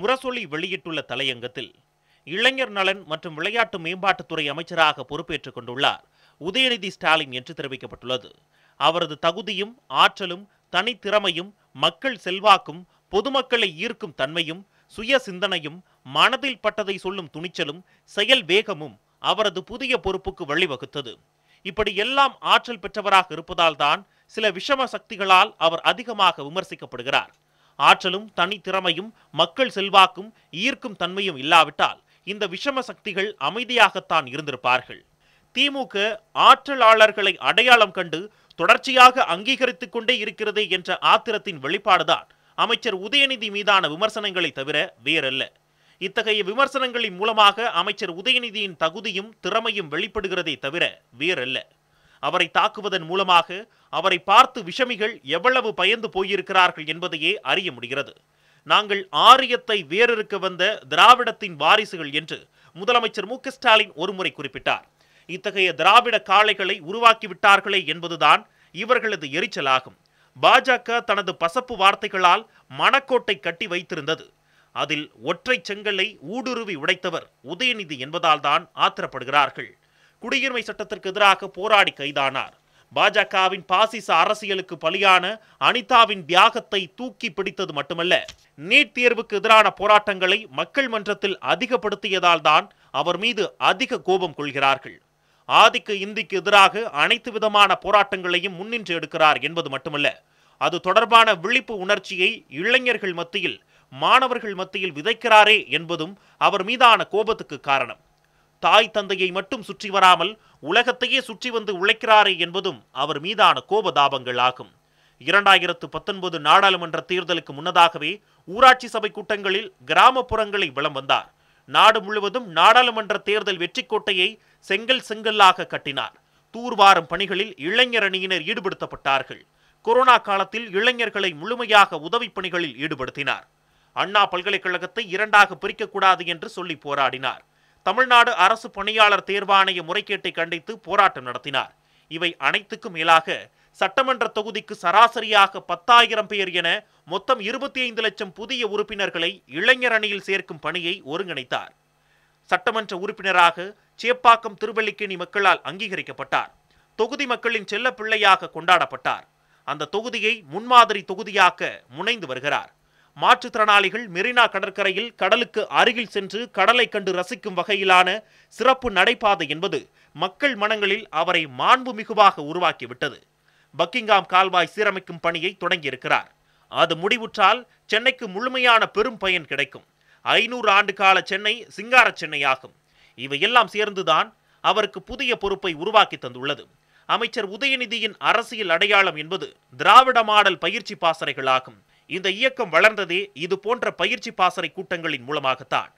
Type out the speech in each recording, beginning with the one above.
முரசொலி வெளியிட்டுள்ள தலையங்கத்தில் இளைஞர் நலன் மற்றும் விளையாட்டு மேம்பாட்டுத்துறை அமைச்சராக பொறுப்பேற்றுக் கொண்டுள்ளார் உதயநிதி ஸ்டாலின் என்று தெரிவிக்கப்பட்டுள்ளது அவரது தகுதியும் ஆற்றலும் தனித்திறமையும் மக்கள் செல்வாக்கும் பொதுமக்களை ஈர்க்கும் தன்மையும் சுய சிந்தனையும் மனதில் பட்டதை சொல்லும் துணிச்சலும் செயல் வேகமும் அவரது புதிய பொறுப்புக்கு வழிவகுத்தது இப்படி எல்லாம் ஆற்றல் பெற்றவராக இருப்பதால் தான் சில விஷம சக்திகளால் அவர் அதிகமாக விமர்சிக்கப்படுகிறார் ஆற்றலும் தனித்திறமையும் மக்கள் செல்வாக்கும் ஈர்க்கும் தன்மையும் இல்லாவிட்டால் இந்த விஷம சக்திகள் அமைதியாகத்தான் இருந்திருப்பார்கள் திமுக ஆற்றலாளர்களை அடையாளம் கண்டு தொடர்ச்சியாக அங்கீகரித்துக் கொண்டே இருக்கிறது என்ற ஆத்திரத்தின் வெளிப்பாடுதான் அமைச்சர் உதயநிதி மீதான விமர்சனங்களை தவிர வேறல்ல இத்தகைய விமர்சனங்களின் மூலமாக அமைச்சர் உதயநிதியின் தகுதியும் திறமையும் வெளிப்படுகிறதே தவிர வேறல்ல அவரை தாக்குவதன் மூலமாக அவரை பார்த்து விஷமிகள் எவ்வளவு பயந்து போயிருக்கிறார்கள் என்பதையே அறிய முடிகிறது நாங்கள் ஆரியத்தை வேறறுக்க வந்த திராவிடத்தின் வாரிசுகள் என்று முதலமைச்சர் மு ஸ்டாலின் ஒருமுறை குறிப்பிட்டார் இத்தகைய திராவிட காளைகளை உருவாக்கிவிட்டார்களே என்பதுதான் இவர்களது எரிச்சலாகும் பாஜக தனது பசப்பு வார்த்தைகளால் மணக்கோட்டை கட்டி வைத்திருந்தது அதில் ஒற்றை செங்கல்லை ஊடுருவி உடைத்தவர் உதயநிதி என்பதால்தான் ஆத்திரப்படுகிறார்கள் குடியுரிமை சட்டத்திற்கு எதிராக போராடி கைதானார் பாஜகவின் பாசிச அரசியலுக்கு பலியான அனிதாவின் தியாகத்தை தூக்கி பிடித்தது மட்டுமல்ல நீட் தேர்வுக்கு எதிரான போராட்டங்களை மக்கள் மன்றத்தில் அதிகப்படுத்தியதால் தான் அவர் மீது அதிக கோபம் கொள்கிறார்கள் ஆதிக்க இந்திக்கு எதிராக அனைத்து விதமான போராட்டங்களையும் முன்னின்று எடுக்கிறார் என்பது மட்டுமல்ல அது தொடர்பான விழிப்பு உணர்ச்சியை இளைஞர்கள் மத்தியில் மாணவர்கள் மத்தியில் விதைக்கிறாரே என்பதும் அவர் மீதான கோபத்துக்கு காரணம் தாய் தந்தையை மட்டும் சுற்றி வராமல் உலகத்தையே சுற்றி வந்து உழைக்கிறாரே என்பதும் அவர் மீதான கோபதாபங்கள் ஆகும் இரண்டாயிரத்து பத்தொன்பது நாடாளுமன்ற தேர்தலுக்கு முன்னதாகவே ஊராட்சி சபை கூட்டங்களில் கிராமப்புறங்களை விளம் வந்தார் நாடு முழுவதும் நாடாளுமன்ற தேர்தல் வெற்றி கோட்டையை செங்கல் செங்கல்லாக கட்டினார் தூர்வாரும் பணிகளில் இளைஞர் அணியினர் ஈடுபடுத்தப்பட்டார்கள் கொரோனா காலத்தில் இளைஞர்களை முழுமையாக உதவி பணிகளில் ஈடுபடுத்தினார் அண்ணா பல்கலைக்கழகத்தை இரண்டாக பிரிக்கக்கூடாது என்று சொல்லி போராடினார் தமிழ்நாடு அரசு பணியாளர் தேர்வாணைய முறைகேட்டை கண்டித்து போராட்டம் நடத்தினார் இவை அனைத்துக்கும் மேலாக சட்டமன்ற தொகுதிக்கு சராசரியாக பத்தாயிரம் பேர் என மொத்தம் இருபத்தி ஐந்து லட்சம் புதிய உறுப்பினர்களை இளைஞர் அணியில் சேர்க்கும் பணியை ஒருங்கிணைத்தார் சட்டமன்ற உறுப்பினராக சேப்பாக்கம் திருவல்லிக்கேணி மக்களால் அங்கீகரிக்கப்பட்டார் தொகுதி மக்களின் செல்ல பிள்ளையாக கொண்டாடப்பட்டார் அந்த தொகுதியை முன்மாதிரி தொகுதியாக்க முனைந்து வருகிறார் மாற்றுத்திறனாளிகள் மெரினா கடற்கரையில் கடலுக்கு அருகில் சென்று கடலை கண்டு ரசிக்கும் வகையிலான சிறப்பு நடைபாதை என்பது மக்கள் மனங்களில் அவரை மாண்பு மிகுவாக உருவாக்கிவிட்டது பக்கிங்காம் கால்வாய் சீரமைக்கும் பணியை தொடங்கியிருக்கிறார் அது முடிவுற்றால் சென்னைக்கு முழுமையான பெரும் பயன் கிடைக்கும் ஐநூறு ஆண்டு கால சென்னை சிங்கார சென்னையாகும் இவையெல்லாம் சேர்ந்துதான் அவருக்கு புதிய பொறுப்பை உருவாக்கி தந்துள்ளது அமைச்சர் உதயநிதியின் அரசியல் அடையாளம் என்பது திராவிட மாடல் பயிற்சி பாசறைகளாகும் இந்த இயக்கம் வளர்ந்ததே இது போன்ற பயிற்சி பாசறை கூட்டங்களின் மூலமாகத்தான்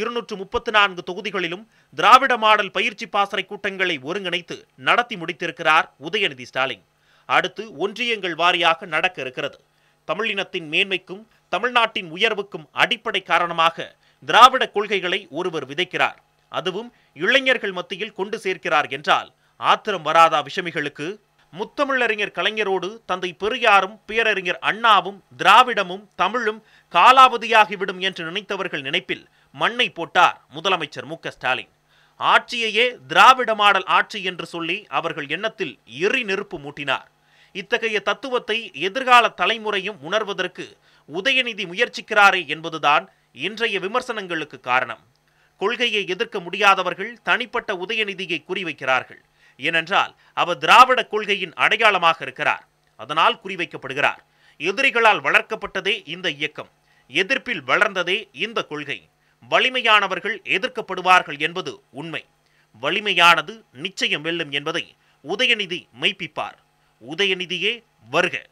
இருநூற்று முப்பத்தி நான்கு தொகுதிகளிலும் திராவிட மாடல் பயிற்சி பாசறை கூட்டங்களை ஒருங்கிணைத்து நடத்தி முடித்திருக்கிறார் உதயநிதி ஸ்டாலின் அடுத்து ஒன்றியங்கள் வாரியாக நடக்க இருக்கிறது தமிழினத்தின் மேன்மைக்கும் தமிழ்நாட்டின் உயர்வுக்கும் அடிப்படை காரணமாக திராவிட கொள்கைகளை ஒருவர் விதைக்கிறார் அதுவும் இளைஞர்கள் மத்தியில் கொண்டு சேர்க்கிறார் என்றால் ஆத்திரம் வராதா விஷமிகளுக்கு முத்தமிழறிஞர் கலைஞரோடு தந்தை பெரியாரும் பேரறிஞர் அண்ணாவும் திராவிடமும் தமிழும் காலாவதியாகிவிடும் என்று நினைத்தவர்கள் நினைப்பில் மண்ணை போட்டார் முதலமைச்சர் மு ஸ்டாலின் ஆட்சியையே திராவிட மாடல் ஆட்சி என்று சொல்லி அவர்கள் எண்ணத்தில் எரி நெருப்பு மூட்டினார் இத்தகைய தத்துவத்தை எதிர்கால தலைமுறையும் உணர்வதற்கு உதயநிதி முயற்சிக்கிறாரே என்பதுதான் இன்றைய விமர்சனங்களுக்கு காரணம் கொள்கையை எதிர்க்க முடியாதவர்கள் தனிப்பட்ட உதயநிதியை குறிவைக்கிறார்கள் ஏனென்றால் அவர் திராவிட கொள்கையின் அடையாளமாக இருக்கிறார் அதனால் குறிவைக்கப்படுகிறார் எதிரிகளால் வளர்க்கப்பட்டதே இந்த இயக்கம் எதிர்ப்பில் வளர்ந்ததே இந்த கொள்கை வலிமையானவர்கள் எதிர்க்கப்படுவார்கள் என்பது உண்மை வலிமையானது நிச்சயம் வெல்லும் என்பதை உதயநிதி மெய்ப்பிப்பார் உதயநிதியே வருக